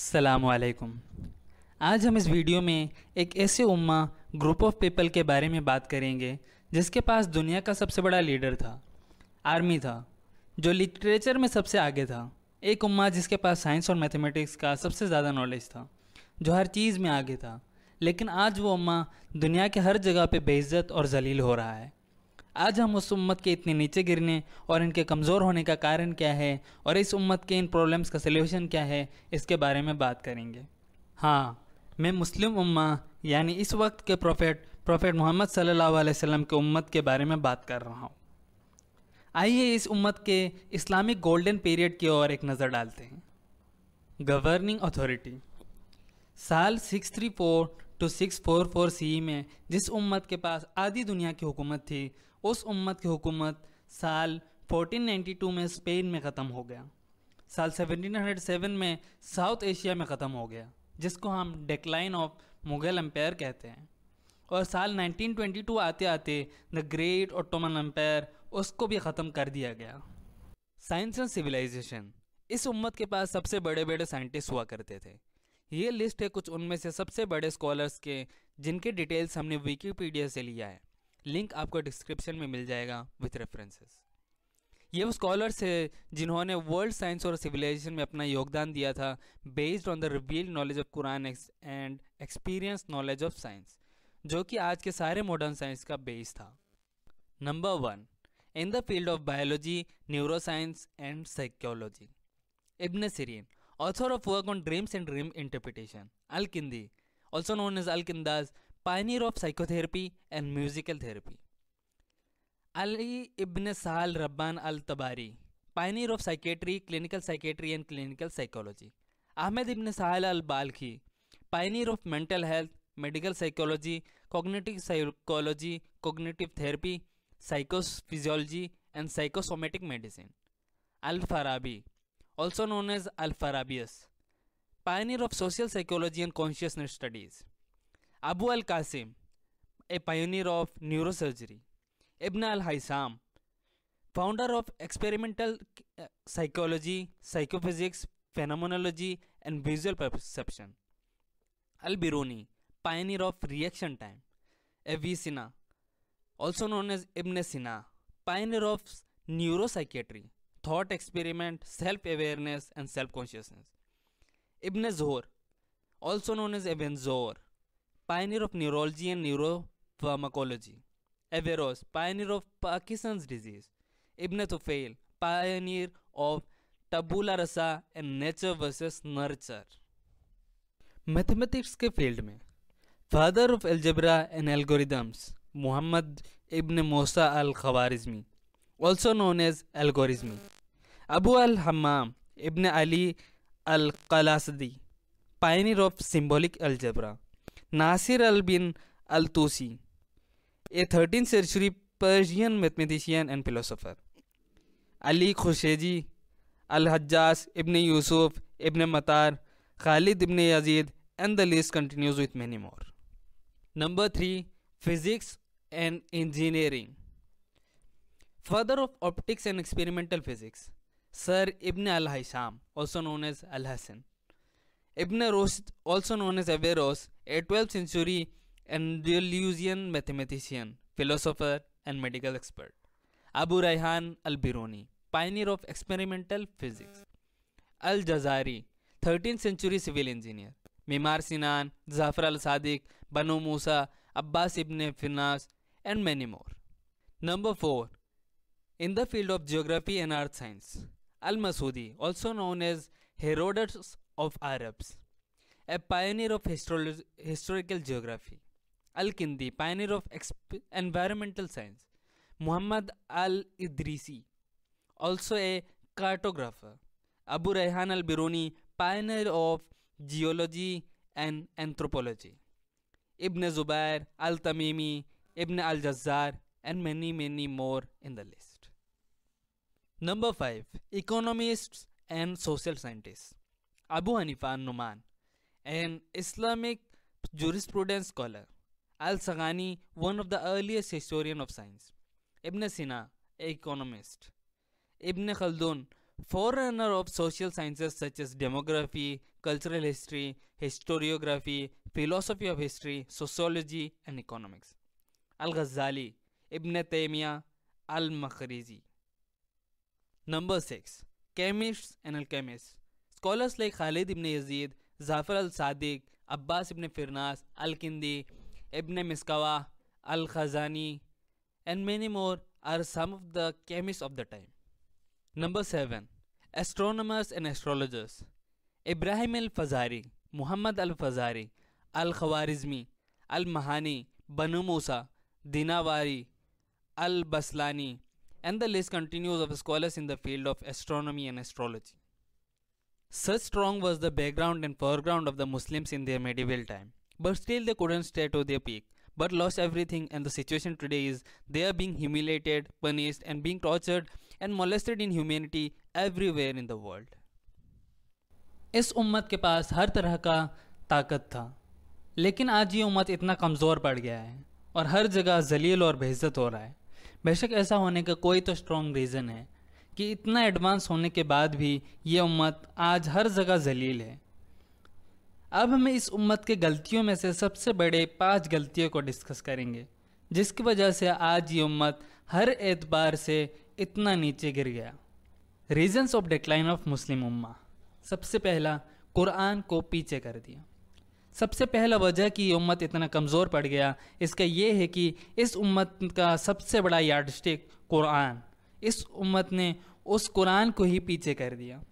सलामकुम आज हम इस वीडियो में एक ऐसे उम्मा ग्रुप ऑफ पीपल के बारे में बात करेंगे जिसके पास दुनिया का सबसे बड़ा लीडर था आर्मी था जो लिटरेचर में सबसे आगे था एक उम्मा जिसके पास साइंस और मैथमेटिक्स का सबसे ज़्यादा नॉलेज था जो हर चीज़ में आगे था लेकिन आज वो उम्मा दुनिया के हर जगह पे बेइज्जत और जलील हो रहा है आज हम उस उम्मत के इतने नीचे गिरने और इनके कमज़ोर होने का कारण क्या है और इस उम्मत के इन प्रॉब्लम्स का सलूशन क्या है इसके बारे में बात करेंगे हाँ मैं मुस्लिम उम्मा यानी इस वक्त के प्रोफेट प्रोफेट मोहम्मद सल्लल्लाहु अलैहि वसल्लम के उम्मत के बारे में बात कर रहा हूँ आइए इस उम्मत के इस्लामिक गोल्डन पीरियड की ओर एक नज़र डालते हैं गवर्निंग अथॉरिटी साल 634 two six four four C में जिस उम्मत के पास आधी दुनिया की हुकूमत थी उस उम्मत की हुकूमत साल 1492 में स्पेन में ख़त्म हो गया साल 1707 में साउथ एशिया में ख़त्म हो गया जिसको हम डेक्लाइन ऑफ मुगल एम्पायर कहते हैं और साल 1922 आते आते द ग्रेट ओटोमन एम्पायर उसको भी ख़त्म कर दिया गया साइंस एंड सिविलाइजेशन इस उम्मत के पास सबसे बड़े बड़े साइंटिस्ट हुआ करते थे ये लिस्ट है कुछ उनमें से सबसे बड़े स्कॉलर्स के जिनके डिटेल्स हमने विकीपीडिया से लिया है लिंक आपको डिस्क्रिप्शन में मिल जाएगा विथ रेफरेंसेस ये वो स्कॉलर्स है जिन्होंने वर्ल्ड साइंस और सिविलाइजेशन में अपना योगदान दिया था based on the revealed knowledge of Quran and experience knowledge of science जो कि आज के सारे मॉडर्न साइंस का बेस था number one in the field of biology neuroscience and psychology Ibn Sirin author of work on dreams and dream interpretation Al-Kindi, also known as Al-Kindas, pioneer of psychotherapy and musical therapy. Ali ibn Sahal Rabban al Tabari, pioneer of psychiatry, clinical psychiatry, and clinical psychology. Ahmed ibn Sahal al Balkhi, pioneer of mental health, medical psychology, cognitive psychology, cognitive therapy, psychophysiology, and psychosomatic medicine. Al Farabi, also known as Al Farabius, pioneer of social psychology and consciousness studies. Abu al Qasim, a pioneer of neurosurgery, Ibn al Haytham, founder of experimental uh, psychology, psychophysics, phenomenology, and visual perception, Al Biruni, pioneer of reaction time, A.V. Sina, also known as Ibn Sina, pioneer of neuropsychiatry, thought experiment, self awareness, and self consciousness. Ibn Zohr, also known as Ibn Zohr, pioneer of neurology and neuropharmacology. Averroes, pioneer of Parkinson's disease. Ibn Tufail, pioneer of tabula rasa and nature versus nurture. Mathematics ke field mein father of algebra and algorithms Muhammad ibn Musa al-Khwarizmi also known as Algoritmi Abu al-Hammam ibn Ali al-Qalasdi pioneer of symbolic algebra. Nasir al bin al Altusi a thirteen century Persian mathematician and philosopher Ali Khushji al Hajjaj ibn Yusuf ibn Matar Khalid ibn Yazid and the list continues with many more number three physics and engineering father of optics and experimental physics sir ibn al Hisam also known as al Hasan Ibn Rushd, also known as Averroes, a 12th century Andalusian mathematician, philosopher, and medical expert. Abu Rayhan al-Biruni, pioneer of experimental physics. Al-Jazari, 13th century civil engineer. Mimar Sinan, Zafar al-Sadiq, Banu Musa, Abbas ibn Firnas, and many more. Number 4. In the field of geography and earth science, Al-Masudi, also known as Herodotus of Arabs, a pioneer of histolo- historical geography. Al Kindi, pioneer of exp- environmental science. Muhammad Al Idrisi, also a cartographer. Abu Rayhan Al Biruni, pioneer of geology and anthropology. Ibn Zubair, Al Tamimi, Ibn Al Jazzar, and many, many more in the list. Number 5 Economists and Social Scientists. Abu Hanifa Numan, an Islamic jurisprudence scholar, al sagani one of the earliest historian of science, Ibn Sina, economist, Ibn Khaldun, forerunner of social sciences such as demography, cultural history, historiography, philosophy of history, sociology, and economics. Al Ghazali, Ibn Taymiyyah, Al Makhrizi. Number 6 Chemists and Alchemists. Scholars like Khalid ibn Yazid Jafar al Sadiq Abbas ibn Firnas al Kindi Miskawayh al Khazini and many more are some of the chemist of the time number seven astronomers and astrologers Ibrahim al Fazari Muhammad al Fazari al Khwarizmi al Mahani Banu Musa Dinawari al Battani and the list continues of scholars in the field of astronomy and astrology Such strong was the background and foreground of the Muslims in their medieval time. But still they couldn't stay to their peak, but lost everything and the situation today is they are being humiliated, punished and being tortured and molested in humanity everywhere in the world. इस उम्मत के पास हर तरह का ताकत था लेकिन आज ये उम्मत इतना कमज़ोर पड़ गया है और हर जगह जलील और बेइज्जत हो रहा है बेशक ऐसा होने का कोई तो स्ट्रॉन्ग रीज़न है कि इतना एडवांस होने के बाद भी ये उम्मत आज हर जगह जलील है अब हम इस उम्मत के गलतियों में से सबसे बड़े पांच गलतियों को डिस्कस करेंगे जिसकी वजह से आज ये उम्मत हर एतबार से इतना नीचे गिर गया reasons of decline of Muslim उम्मा सबसे पहला कुरान को पीछे कर दिया सबसे पहला वजह कि ये उम्मत इतना कमज़ोर पड़ गया इसका ये है कि इस उम्मत का सबसे बड़ा यार्डस्टिक कुरान इस उम्मत ने उस कुरान को ही पीछे कर दिया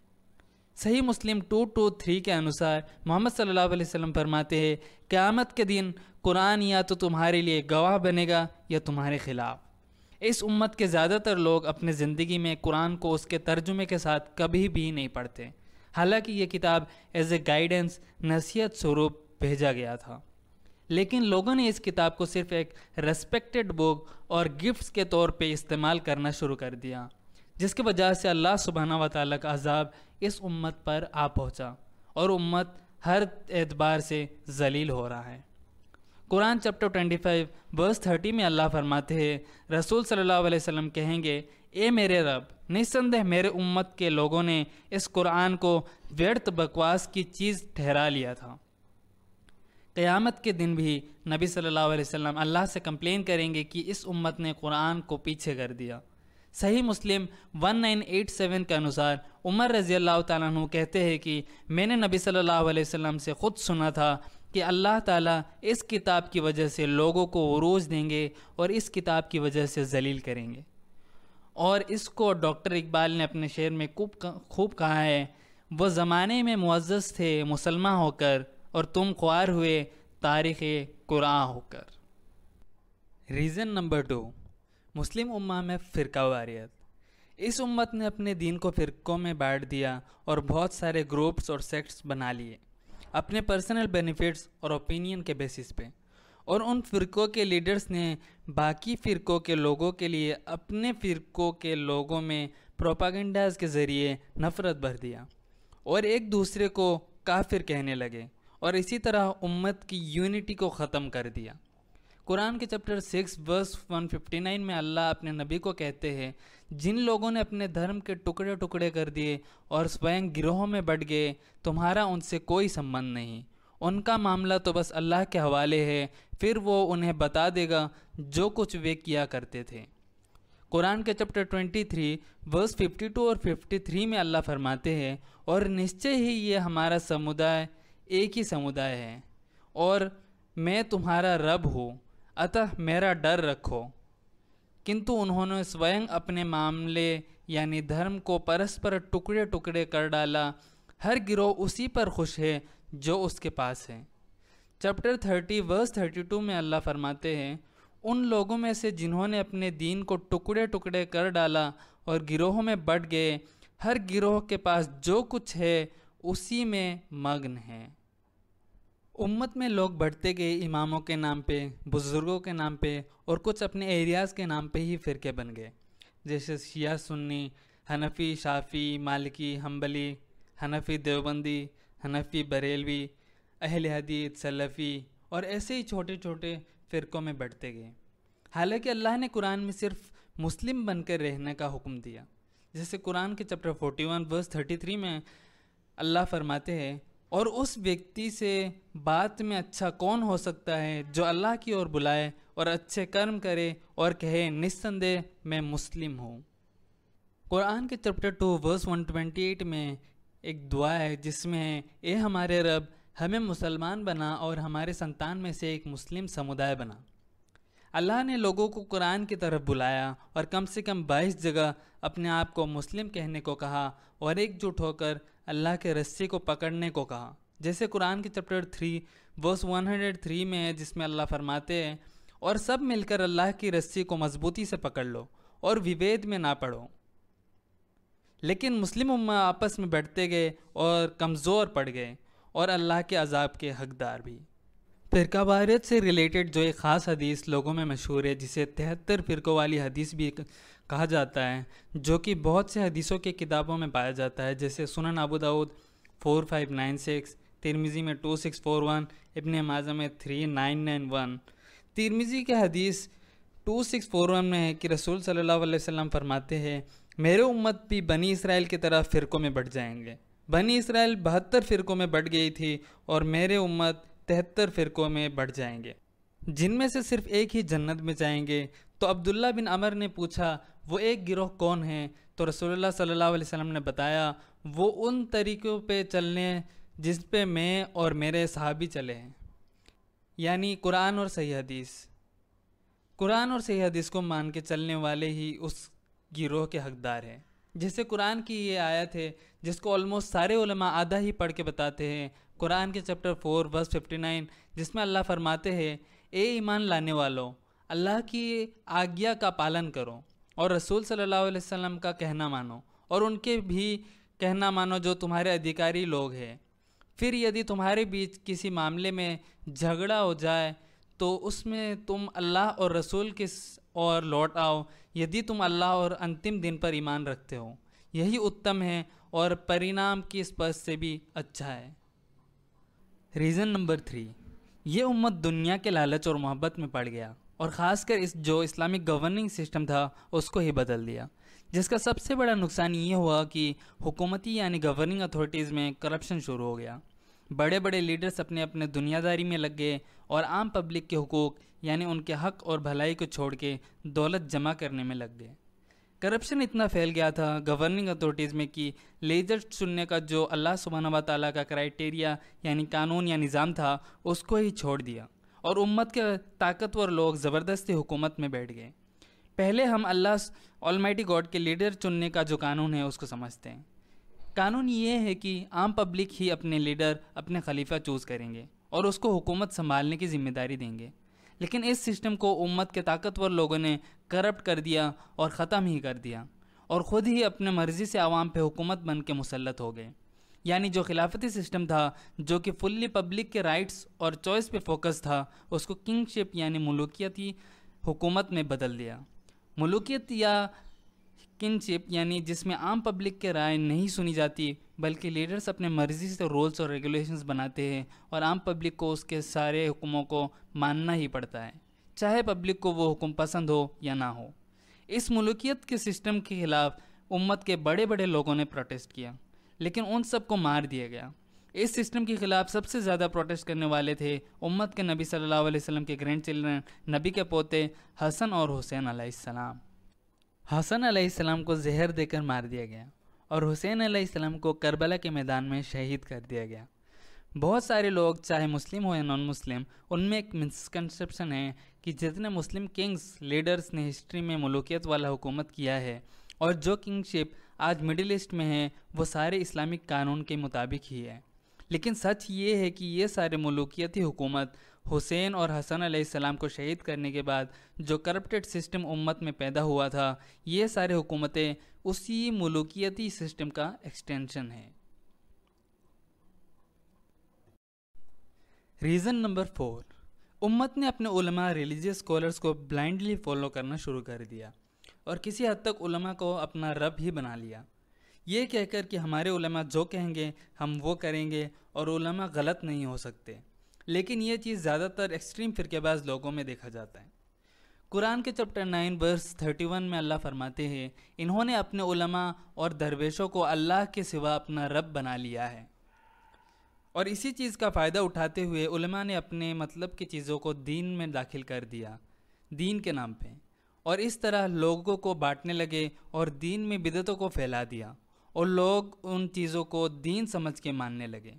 सही मुस्लिम टू टू थ्री के अनुसार मोहम्मद सल्लल्लाहु अलैहि वसल्लम फरमाते हैं क़यामत के दिन कुरान या तो तुम्हारे लिए गवाह बनेगा या तुम्हारे ख़िलाफ़ इस उम्मत के ज़्यादातर लोग अपने ज़िंदगी में कुरान को उसके तर्जुमे के साथ कभी भी नहीं पढ़ते हालांकि ये किताब एज ए गाइडेंस नसीहत स्वरूप भेजा गया था लेकिन लोगों ने इस किताब को सिर्फ एक रेस्पेक्टेड बुक और गिफ्ट्स के तौर पे इस्तेमाल करना शुरू कर दिया जिसके वजह से अल्लाह सुबहाना व ताली का अजाब इस उम्मत पर आ पहुँचा और उम्मत हर एतबार से जलील हो रहा है कुरान चैप्टर 25 वर्स 30 में अल्लाह फरमाते हैं रसूल सल्लल्लाहु अलैहि वसल्लम कहेंगे ए मेरे रब निस्संदेह मेरे उम्मत के लोगों ने इस कुरान को व्यर्थ बकवास की चीज़ ठहरा लिया था क़यामत के दिन भी नबी सल्लल्लाहु अलैहि वसल्लम अल्लाह से कंप्लेन करेंगे कि इस उम्मत ने कुरान को पीछे कर दिया सही मुस्लिम 1987 के अनुसार उमर रज़ी अल्लाह तु कहते हैं कि मैंने नबी सल्लल्लाहु अलैहि वसल्लम से ख़ुद सुना था कि अल्लाह ताला इस किताब की वजह से लोगों को उरूज देंगे और इस किताब की वजह से जलील करेंगे और इसको डॉक्टर इकबाल ने अपने शेर में खूब खूब कहा है वह ज़माने में मुज्ज़ थे मुसलमान होकर और तुम ख्वार हुए तारीख़ कुरान होकर रीज़न नंबर टू मुस्लिम उम्मा में फ़िरका वारियत इस उम्मत ने अपने दीन को फ़िरकों में बांट दिया और बहुत सारे ग्रुप्स और सेक्ट्स बना लिए अपने पर्सनल बेनिफिट्स और ओपिनियन के बेसिस पे और उन फ़िरकों के लीडर्स ने बाकी फ़िरकों के लोगों के लिए अपने फ़िरकों के लोगों में प्रोपागेंडाज के ज़रिए नफ़रत भर दिया और एक दूसरे को काफिर कहने लगे और इसी तरह उम्मत की यूनिटी को ख़त्म कर दिया कुरान के चैप्टर सिक्स वर्स 159 में अल्लाह अपने नबी को कहते हैं जिन लोगों ने अपने धर्म के टुकड़े टुकड़े कर दिए और स्वयं गिरोहों में बढ़ गए तुम्हारा उनसे कोई संबंध नहीं उनका मामला तो बस अल्लाह के हवाले है फिर वो उन्हें बता देगा जो कुछ वे किया करते थे कुरान के चैप्टर 23 वर्स 52 और 53 में अल्लाह फरमाते हैं और निश्चय ही ये हमारा समुदाय एक ही समुदाय है और मैं तुम्हारा रब हूँ अतः मेरा डर रखो किंतु उन्होंने स्वयं अपने मामले यानी धर्म को परस्पर टुकड़े टुकड़े कर डाला हर गिरोह उसी पर खुश है जो उसके पास है chapter thirty verse thirty two में अल्लाह फरमाते हैं उन लोगों में से जिन्होंने अपने दीन को टुकड़े टुकड़े कर डाला और गिरोहों में बट गए हर गिरोह के पास जो कुछ है उसी में मग्न है उम्मत में लोग बढ़ते गए इमामों के नाम पे बुज़ुर्गों के नाम पे और कुछ अपने एरियाज़ के नाम पे ही फ़िरके बन गए जैसे शिया सुन्नी हनफ़ी शाफ़ी मालिकी हम्बली हनफ़ी देवबंदी हनफ़ी बरेलवी अहल हदीत सलफ़ी और ऐसे ही छोटे छोटे फ़िरक़ों में बढ़ते गए हालांकि अल्लाह ने कुरान में सिर्फ मुस्लिम बनकर रहने का हुक्म दिया जैसे कुरान के चैप्टर 41 वर्स 33 में अल्लाह फरमाते हैं और उस व्यक्ति से बात में अच्छा कौन हो सकता है जो अल्लाह की ओर बुलाए और अच्छे कर्म करे और कहे निस्संदेह मैं मुस्लिम हूँ कुरान के चैप्टर टू वर्स 128 में एक दुआ है जिसमें है ए हमारे रब हमें मुसलमान बना और हमारे संतान में से एक मुस्लिम समुदाय बना अल्लाह ने लोगों को कुरान की तरफ बुलाया और कम से कम बाईस जगह अपने आप को मुस्लिम कहने को कहा और एकजुट होकर अल्लाह के रस्सी को पकड़ने को कहा जैसे कुरान की चैप्टर थ्री वर्स 103 में है जिसमें अल्लाह फरमाते हैं और सब मिलकर अल्लाह की रस्सी को मजबूती से पकड़ लो और विभेद में ना पढ़ो लेकिन मुस्लिम उम्मा आपस में बढ़ते गए और कमज़ोर पड़ गए और अल्लाह के अजाब के हकदार भी वारियत से रिलेटेड जो एक ख़ास हदीस लोगों में मशहूर है जिसे तिहत्तर फ़िरकों वाली हदीस भी कहा जाता है जो कि बहुत से हदीसों के किताबों में पाया जाता है जैसे Sunan Abu Dawud four five nine six Tirmidhi में two six four one Ibn Majah में three nine nine one Tirmidhi के हदीस टू सिक्स फोर वन में है कि रसूल सल्लल्लाहु अलैहि वसल्लम फरमाते हैं मेरे उम्मत भी बनी इसराइल की तरह फ़िरक़ों में बढ़ जाएंगे बनी इसराइल बहत्तर फ़िरक़ों में बढ़ गई थी और मेरे उम्मत तिहत्तर फ़िरक़ों में बढ़ जाएंगे जिनमें से सिर्फ एक ही जन्नत में जाएंगे तो अब्दुल्ला बिन अमर ने पूछा वो एक गिरोह कौन है तो रसोल्ला सल्ला वसम ने बताया वो उन तरीक़ों पर चलने जिस पर मैं और मेरे सहाबी चले हैं यानी कुरान और सही हदीस कुरान और सही हदीस को मान के चलने वाले ही उस गिरोह के हकदार हैं जैसे कुरान की ये आयत है जिसको ऑलमोस्ट सारे उलमा आधा ही पढ़ के बताते हैं कुरान के chapter four verse fifty nine जिसमें अल्लाह फरमाते हैं ए ईमान लाने वालों अल्लाह की आज्ञा का पालन करो और रसूल सल्लल्लाहु अलैहि वसल्लम का कहना मानो और उनके भी कहना मानो जो तुम्हारे अधिकारी लोग हैं फिर यदि तुम्हारे बीच किसी मामले में झगड़ा हो जाए तो उसमें तुम अल्लाह और रसूल के और लौट आओ यदि तुम अल्लाह और अंतिम दिन पर ईमान रखते हो यही उत्तम है और परिणाम की स्पर्श से भी अच्छा है रीज़न नंबर थ्री ये उम्मत दुनिया के लालच और मोहब्बत में पड़ गया और ख़ासकर इस जो इस्लामिक गवर्निंग सिस्टम था उसको ही बदल दिया जिसका सबसे बड़ा नुकसान ये हुआ कि हुकूमती यानी गवर्निंग अथॉरिटीज़ में करप्शन शुरू हो गया बड़े बड़े लीडर्स अपने अपने दुनियादारी में लग गए और आम पब्लिक के हकूक़ यानी उनके हक और भलाई को छोड़ के दौलत जमा करने में लग गए करप्शन इतना फैल गया था गवर्निंग अथॉरिटीज़ में कि लेजर चुनने का जो अल्लाह सुबहाना व ताली का क्राइटेरिया यानी कानून या निज़ाम था उसको ही छोड़ दिया और उम्मत के ताकतवर लोग ज़बरदस्ती हुकूमत में बैठ गए पहले हम अल्लाह ऑलमाइटी गॉड के लीडर चुनने का जो कानून है उसको समझते हैं कानून ये है कि आम पब्लिक ही अपने लीडर अपने खलीफा चूज़ करेंगे और उसको हुकूमत संभालने की जिम्मेदारी देंगे लेकिन इस सिस्टम को उम्मत के ताकतवर लोगों ने करप्ट कर दिया और ख़त्म ही कर दिया और ख़ुद ही अपने मर्ज़ी से आवाम पे हुकूमत बन के मुसलत हो गए यानी जो खिलाफती सिस्टम था जो कि फुल्ली पब्लिक के राइट्स और चॉइस पे फोकस था उसको किंगशिप यानी मलूकियती हुकूमत में बदल दिया मलूकियत या किनशिप यानी जिसमें आम पब्लिक के राय नहीं सुनी जाती बल्कि लीडर्स अपने मर्ज़ी से रूल्स और रेगुलेशंस बनाते हैं और आम पब्लिक को उसके सारे हुक्मों को मानना ही पड़ता है चाहे पब्लिक को वो हुक्म पसंद हो या ना हो इस मलूकियत के सिस्टम के खिलाफ उम्मत के बड़े बड़े लोगों ने प्रोटेस्ट किया लेकिन उन सबको मार दिया गया इस सिस्टम के खिलाफ सबसे ज़्यादा प्रोटेस्ट करने वाले थे उम्मत के नबी सल्लल्लाहु अलैहि वसल्लम के ग्रैंड चिल्ड्रन नबी के पोते हसन और हुसैन आलाम हसन आलाम को जहर देकर मार दिया गया और हुसैन आलाम को करबला के मैदान में शहीद कर दिया गया बहुत सारे लोग चाहे मुस्लिम हो या नॉन मुस्लिम उनमें एक मिसकनसप्शन है कि जितने मुस्लिम किंग्स लीडर्स ने हिस्ट्री में मलूकियत वाला हुकूमत किया है और जो किंगशिप आज मिडिल ईस्ट में हैं वो सारे इस्लामिक कानून के मुताबिक ही है लेकिन सच ये है कि ये सारे मलूकियती हुकूमत हुसैन और हसन सलाम को शहीद करने के बाद जो करप्टेड सिस्टम उम्मत में पैदा हुआ था ये सारे हुकूमतें उसी मलूकियती सिस्टम का एक्सटेंशन है रीज़न नंबर फोर उम्मत ने अपने रिलीजियस स्कॉलर्स को ब्लाइंडली फॉलो करना शुरू कर दिया और किसी हद तक उलमा को अपना रब ही बना लिया ये कहकर कि हमारे उलमा जो कहेंगे हम वो करेंगे और उलमा गलत नहीं हो सकते लेकिन ये चीज़ ज़्यादातर एक्सट्रीम फ़िरकेबाज लोगों में देखा जाता है कुरान के chapter nine verse thirty one में अल्लाह फरमाते हैं इन्होंने अपने उलमा और दरवेशों को अल्लाह के सिवा अपना रब बना लिया है और इसी चीज़ का फ़ायदा उठाते हुए उलमा ने अपने मतलब की चीज़ों को दीन में दाखिल कर दिया दीन के नाम पर और इस तरह लोगों को बांटने लगे और दीन में बिदतों को फैला दिया और लोग उन चीज़ों को दीन समझ के मानने लगे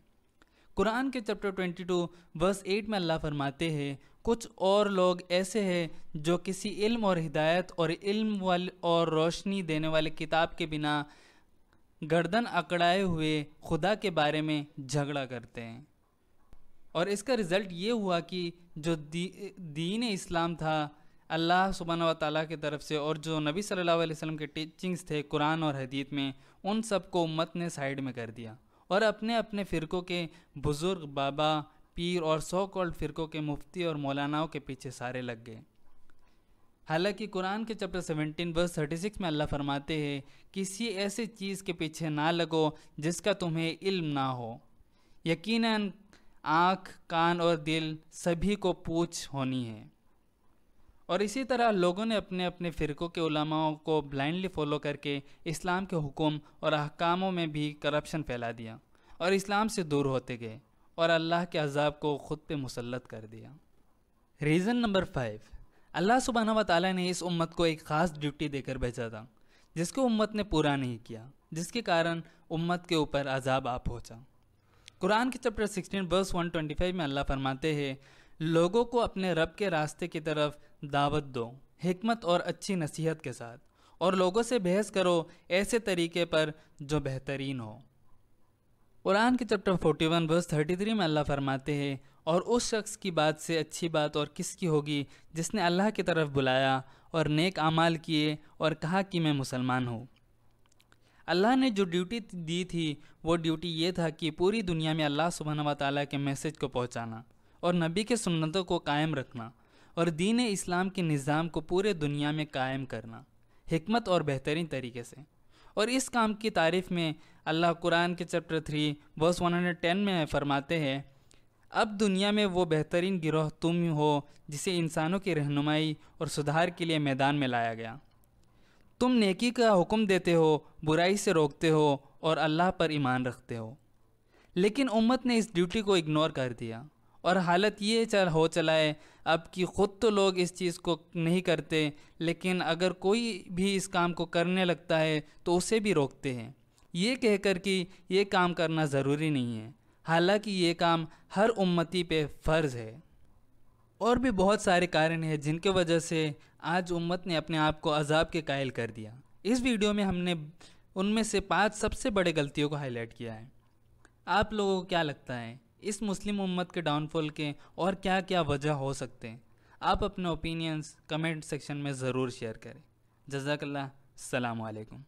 कुरान के चैप्टर 22 वर्स 8 में अल्लाह फरमाते हैं कुछ और लोग ऐसे हैं जो किसी इल्म और हिदायत और इल्म वाल और रोशनी देने वाले किताब के बिना गर्दन अकड़ाए हुए खुदा के बारे में झगड़ा करते हैं और इसका रिज़ल्ट ये हुआ कि जो दी, दीन इस्लाम था अल्लाह सुबहाना व ताली की तरफ से और जो नबी सल्लल्लाहु अलैहि वसल्लम के टीचिंग्स थे कुरान और हदीत में उन सब को उम्मत ने साइड में कर दिया और अपने अपने फ़िरक़ों के बुज़ुर्ग बाबा पीर और सौ कॉल्ड फ़िरक़ों के मुफ्ती और मौलानाओं के पीछे सारे लग गए हालांकि कुरान के चैप्टर 17 वर्स 36 में अल्लाह फरमाते हैं किसी ऐसी चीज़ के पीछे ना लगो जिसका तुम्हें इल्म ना हो यकीनन आँख कान और दिल सभी को पूछ होनी है और इसी तरह लोगों ने अपने अपने फ़िरक़ों के उलमाओं को ब्लाइंडली फॉलो करके इस्लाम के हुकुम और अहकामों में भी करप्शन फैला दिया और इस्लाम से दूर होते गए और अल्लाह के अजाब को ख़ुद पे मुसलत कर दिया रीज़न नंबर फाइव अल्लाह सुबहाना व ताली ने इस उम्मत को एक ख़ास ड्यूटी देकर भेजा था जिसको उम्मत ने पूरा नहीं किया जिसके कारण उम्मत के ऊपर अजाब आ पहुँचा कुरान के चैप्टर 16 वर्स 125 में अल्लाह फरमाते हैं लोगों को अपने रब के रास्ते की तरफ दावत दो हमत और अच्छी नसीहत के साथ और लोगों से बहस करो ऐसे तरीके पर जो बेहतरीन हो कुरान के चैप्टर 41 वर्स थर्टी में अल्लाह फरमाते हैं और उस शख्स की बात से अच्छी बात और किसकी होगी जिसने अल्लाह की तरफ बुलाया और नेक आमाल किए और कहा कि मैं मुसलमान हूँ अल्लाह ने जो ड्यूटी दी थी वो ड्यूटी ये था कि पूरी दुनिया में अल्लाह सुबहाना वाली के मैसेज को पहुँचाना और नबी के सुन्नतों को कायम रखना और दीन इस्लाम के निज़ाम को पूरे दुनिया में कायम करना हमत और बेहतरीन तरीके से और इस काम की तारीफ़ में अल्लाह कुरान के चैप्टर थ्री वर्स टेन में फरमाते हैं अब दुनिया में वो बेहतरीन गिरोह तुम हो जिसे इंसानों की रहनुमाई और सुधार के लिए मैदान में लाया गया तुम नेकी का हुक्म देते हो बुराई से रोकते हो और अल्लाह पर ईमान रखते हो लेकिन उम्मत ने इस ड्यूटी को इग्नोर कर दिया और हालत ये चल हो चला है अब कि ख़ुद तो लोग इस चीज़ को नहीं करते लेकिन अगर कोई भी इस काम को करने लगता है तो उसे भी रोकते हैं ये कहकर कि ये काम करना ज़रूरी नहीं है हालांकि ये काम हर उम्मती पे फ़र्ज़ है और भी बहुत सारे कारण हैं जिनके वजह से आज उम्मत ने अपने आप को अजाब के कायल कर दिया इस वीडियो में हमने उनमें से पांच सबसे बड़े गलतियों को हाईलाइट किया है आप लोगों को क्या लगता है इस मुस्लिम उम्मत के डाउनफॉल के और क्या क्या वजह हो सकते हैं आप अपने ओपिनियंस कमेंट सेक्शन में ज़रूर शेयर करें जजाकल्ला सलामकुम